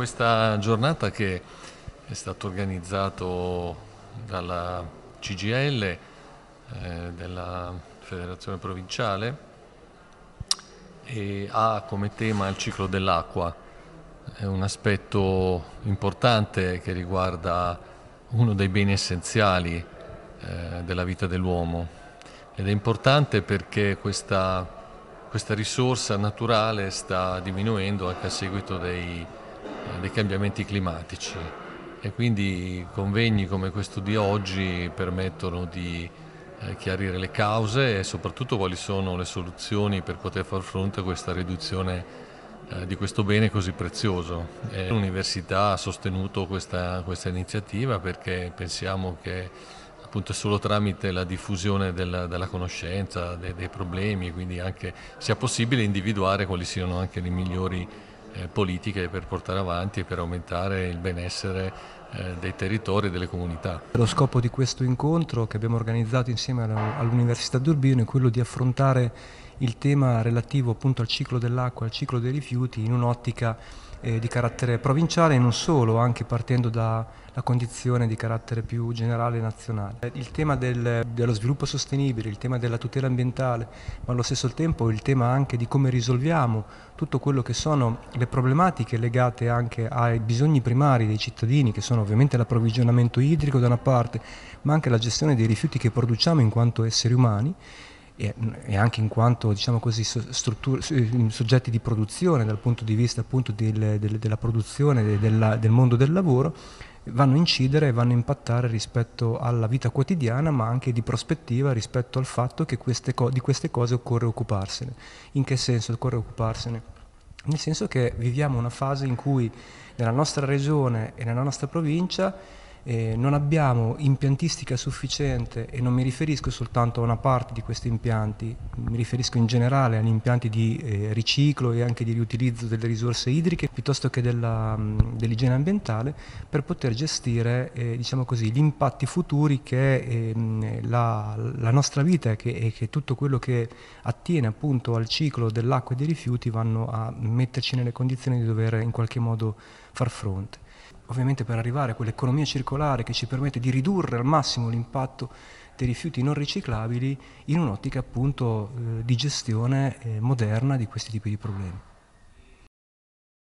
questa giornata che è stata organizzata dalla CGL eh, della Federazione Provinciale e ha come tema il ciclo dell'acqua, è un aspetto importante che riguarda uno dei beni essenziali eh, della vita dell'uomo ed è importante perché questa, questa risorsa naturale sta diminuendo anche a seguito dei, dei cambiamenti climatici e quindi convegni come questo di oggi permettono di eh, chiarire le cause e soprattutto quali sono le soluzioni per poter far fronte a questa riduzione eh, di questo bene così prezioso. Eh, l'università ha sostenuto questa, questa iniziativa perché pensiamo che appunto solo tramite la diffusione della, della conoscenza, dei, dei problemi, quindi anche sia possibile individuare quali siano anche le migliori eh, politiche per portare avanti e per aumentare il benessere eh, dei territori e delle comunità. Lo scopo di questo incontro che abbiamo organizzato insieme all'Università d'Urbino è quello di affrontare il tema relativo appunto al ciclo dell'acqua, al ciclo dei rifiuti in un'ottica eh, di carattere provinciale e non solo, anche partendo dalla condizione di carattere più generale e nazionale. Eh, il tema del, dello sviluppo sostenibile, il tema della tutela ambientale, ma allo stesso tempo il tema anche di come risolviamo tutto quello che sono le problematiche legate anche ai bisogni primari dei cittadini che sono riguardano ovviamente l'approvvigionamento idrico da una parte, ma anche la gestione dei rifiuti che produciamo in quanto esseri umani e, e anche in quanto diciamo così, soggetti di produzione dal punto di vista appunto del, del, della produzione, della, del mondo del lavoro, vanno a incidere e vanno a impattare rispetto alla vita quotidiana, ma anche di prospettiva rispetto al fatto che queste di queste cose occorre occuparsene. In che senso occorre occuparsene? nel senso che viviamo una fase in cui nella nostra regione e nella nostra provincia eh, non abbiamo impiantistica sufficiente e non mi riferisco soltanto a una parte di questi impianti, mi riferisco in generale agli impianti di eh, riciclo e anche di riutilizzo delle risorse idriche piuttosto che mm, dell'igiene ambientale per poter gestire eh, diciamo così, gli impatti futuri che eh, la, la, nostra vita e che, tutto quello che attiene appunto al ciclo dell'acqua e dei rifiuti vanno a metterci nelle condizioni di dover in qualche modo far fronte. Ovviamente per arrivare a quell'economia circolare che ci permette di ridurre al massimo l'impatto dei rifiuti non riciclabili in un'ottica appunto eh, di gestione eh, moderna di questi tipi di problemi.